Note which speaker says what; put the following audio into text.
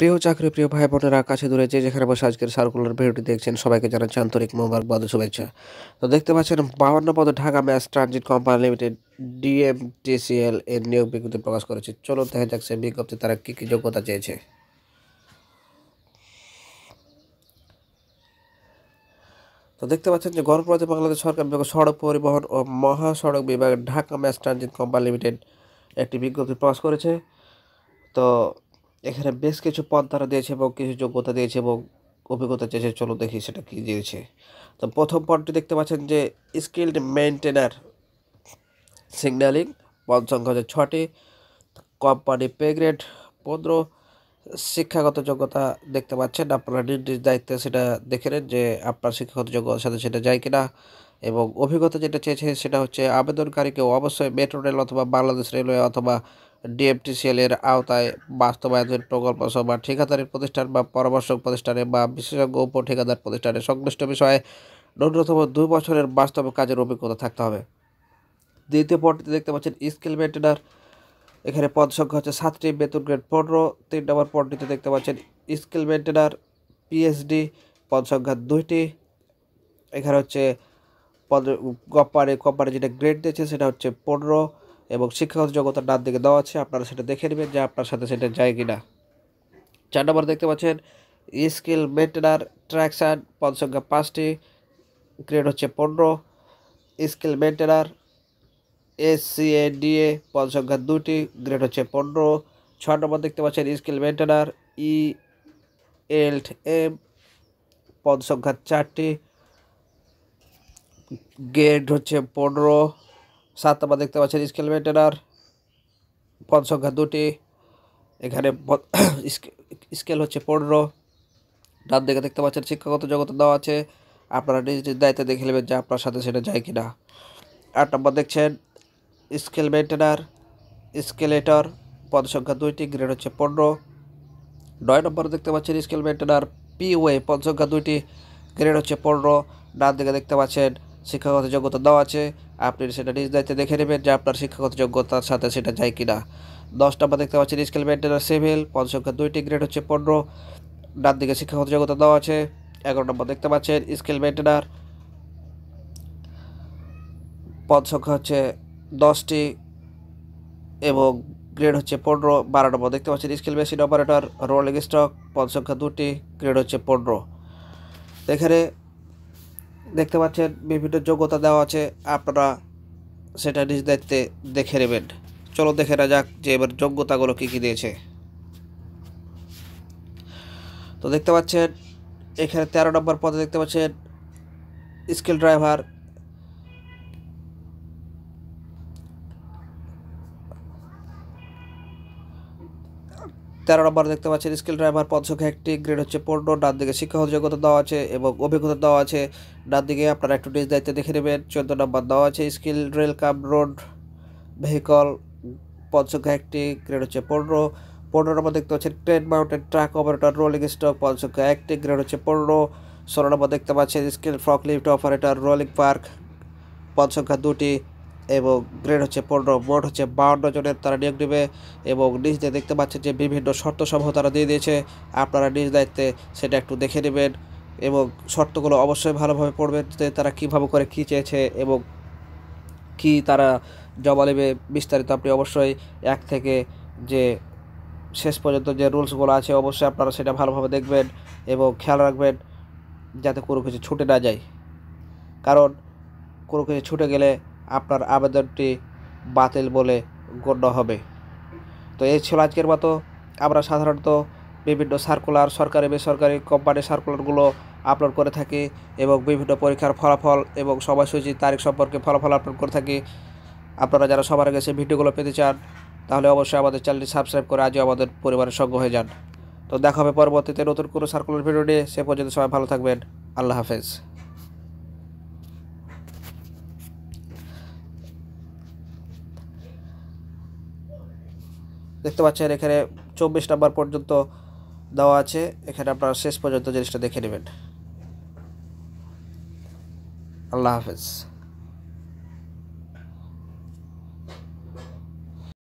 Speaker 1: প্রিয় চাকরি প্রিয় ভাই বোনেরা কাছে দূরে যে যেখানে বসে আজকের সার্কুলার ভিডিওটি দেখছেন সবাইকে জানাচ্ছি আন্তরিক মোবারকবাদ শুভেচ্ছা তো দেখতে পাচ্ছেন বাহান্ন পদ Dhaka mass transit company limited DMTCL এর নিয়োগ বিজ্ঞপ্তি প্রকাশ করেছে চলো দেখা যাক সে বিজ্ঞপ্তি তারা কী কী যোগ্যতা চেয়েছে তো দেখতে পাচ্ছেন যে গণপ্রজাতন্ত্রী বাংলাদেশ সরকার বিভাগ সড়ক পরিবহন ও মহাসড়ক বিভাগ Dhaka mass transit company limited একটি বিজ্ঞপ্তি প্রকাশ করেছে তো এখানে বেশ কিছু পদ তারা দিয়েছে এবং কিছু যোগ্যতা দিয়েছে এবং অভিজ্ঞতা চেয়েছে চলো দেখি সেটা কী দিয়েছে তো প্রথম পদটি দেখতে পাচ্ছেন যে স্কিল্ড মেনটেনার সিগন্যালিং পদ সংখ্যা হচ্ছে ছটি কোম্পানি পেগ্রেড পনেরো শিক্ষাগত যোগ্যতা দেখতে পাচ্ছেন আপনারা নির্দেশ দায়িত্বে সেটা দেখে নেন যে আপনার শিক্ষাগত যোগ্যতার সাথে সেটা যায় কিনা এবং অভিজ্ঞতা যেটা চেয়েছে সেটা হচ্ছে আবেদনকারীকেও অবশ্যই মেট্রো রেল অথবা বাংলাদেশ রেলওয়ে অথবা ডিএফটিসিএলের আওতায় বাস্তবায়নের প্রকল্প সভা ঠিকাদারের প্রতিষ্ঠান বা পরামর্শক প্রতিষ্ঠানে বা বিশেষজ্ঞ উপ ঠিকাদার প্রতিষ্ঠানে সংশ্লিষ্ট বিষয়ে ন্যূনতম দুই বছরের বাস্তব কাজের অভিজ্ঞতা থাকতে হবে দ্বিতীয় পদটিতে দেখতে পাচ্ছেন স্কিল মেন্টেনার এখানে পদ সংখ্যা হচ্ছে সাতটি বেতন গ্রেড পনেরো তিন নম্বর পদটিতে দেখতে পাচ্ছেন স্কিল মেন্টেনার পিএইচডি পদ সংখ্যা দুইটি এখানে হচ্ছে পদ কোম্পানি কোম্পানি যেটা গ্রেড দিয়েছে সেটা হচ্ছে পনেরো এবং শিক্ষাগত জগতের ডান দিকে দেওয়া আছে আপনারা সেটা দেখে নেবেন যে আপনার সাথে সেটা যায় কি না চার নম্বর দেখতে পাচ্ছেন স্কিল মেন্টেনার ট্র্যাকশান পদ সংখ্যা পাঁচটি গ্রেড হচ্ছে পনেরো skill maintainer S C A DA পদ সংখ্যা দুটি গ্রেড হচ্ছে পনেরো ছ নম্বর দেখতে পাচ্ছেন skill maintainer E L M পদ সংখ্যা চারটি গ্রেড হচ্ছে পনেরো সাত আবার দেখতে পাচ্ছেন স্কেল মেন্টেনার পদ সংখ্যা দুটি এখানে স্কেল হচ্ছে পনেরো ডান দিকে দেখতে পাচ্ছেন শিক্ষাগত জগতে দেওয়া আছে আপনারা নিজ নিজ দায়িত্বে দেখে নেবেন যে আপনার সাথে সেটা যায় কি না আট নম্বর দেখছেন স্কেল মেন্টেনার স্কেলেটর পদ সংখ্যা দুইটি গ্রেড হচ্ছে পনেরো নয় নম্বর দেখতে পাচ্ছেন স্কেল মেন্টেনার পি ওয়ে পদ সংখ্যা দুইটি গ্রেড হচ্ছে পনেরো ডান দিকে দেখতে পাচ্ছেন শিক্ষাগত যোগ্যতা দেওয়া আছে আপনি সেটা নিজ দায়িত্বে দেখে নেবেন যে আপনার শিক্ষাগত যোগ্যতার সাথে সেটা যায় কি না দশ নাম্বার দেখতে পাচ্ছেন স্কেল মেন্টেনার সিভিল পদ সংখ্যা দুইটি গ্রেড হচ্ছে পনেরো ডান দিকে শিক্ষাগত যোগ্যতা দেওয়া আছে এগারো নম্বর দেখতে পাচ্ছেন স্কেল মেন্টেনার পদ সংখ্যা হচ্ছে দশটি এবং গ্রেড হচ্ছে পনেরো বারো নম্বর দেখতে পাচ্ছেন scale machine operator rolling stock পদ সংখ্যা দুটি গ্রেড হচ্ছে পনেরো এখানে দেখতে পাচ্ছেন বিভিন্ন যোগ্যতা দেওয়া আছে আপনারা সেটা নিজ দায়িত্বে দেখে নেবেন চলো দেখে না যাক যে এবার যোগ্যতাগুলো কী কী দিয়েছে তো দেখতে পাচ্ছেন এখানে তেরো নম্বর পদে দেখতে পাচ্ছেন স্কিল ড্রাইভার তেরো নম্বর দেখতে পাচ্ছেন স্কিল ড্রাইভার পদ একটি গ্রেড হচ্ছে পনেরো ডান দিকে শিক্ষাগত যোগ্যতা দেওয়া আছে এবং অভিজ্ঞতা দেওয়া আছে ডান দিকে আপনারা একটু নিজ দায়িত্বে দেখে নেবেন চোদ্দ নম্বর দেওয়া আছে skill rail cum road vehicle পদ একটি গ্রেড হচ্ছে পনেরো পনেরো নম্বর দেখতে পাচ্ছেন train mountain track operator rolling stock পদ সংখ্যা একটি গ্রেড হচ্ছে পনেরো ষোলো নম্বর দেখতে পাচ্ছেন skill forklift operator rolling park পদ দুটি এবং গ্রেড হচ্ছে পনেরো মোট হচ্ছে বাউন্ন জনের তারা নিয়োগ নেবে এবং নিজ দিয়ে দেখতে পাচ্ছেন যে বিভিন্ন শর্ত শর্তসমূহ তারা দিয়ে দিয়েছে আপনারা নিজ দায়িত্বে সেটা একটু দেখে নেবেন এবং শর্তগুলো অবশ্যই ভালোভাবে পড়বেন যে তারা কীভাবে করে কী চেয়েছে এবং কি তারা জমা নেবে বিস্তারিত আপনি অবশ্যই এক থেকে যে শেষ পর্যন্ত যে রুলসগুলো আছে অবশ্যই আপনারা সেটা ভালোভাবে দেখবেন এবং খেয়াল রাখবেন যাতে কোনো কিছু ছুটে না যায় কারণ কোনো কিছু ছুটে গেলে আপনার আবেদনটি বাতিল বলে গণ্য হবে তো এই ছিল আজকের মতো আমরা সাধারণত বিভিন্ন সার্কুলার সরকারি বেসরকারি কোম্পানি সার্কুলারগুলো আপলোড করে থাকি এবং বিভিন্ন পরীক্ষার ফলাফল এবং সময়সূচি তারিখ সম্পর্কে ফলাফল আপলোড করে থাকি আপনারা যারা সবার কাছে ভিডিওগুলো পেতে চান তাহলে অবশ্যই আমাদের চ্যানেলটি সাবস্ক্রাইব করে আজও আমাদের পরিবারের সঙ্গ হয়ে যান তো দেখা হবে পরবর্তীতে নতুন কোনো সার্কুলার ভিডিও নিয়ে সে পর্যন্ত সবাই ভালো থাকবেন আল্লাহ হাফেজ দেখতে পাচ্ছেন এখানে চব্বিশ নাম্বার পর্যন্ত দেওয়া আছে এখানে আপনারা শেষ পর্যন্ত জিনিসটা দেখে নেবেন আল্লাহ হাফেজ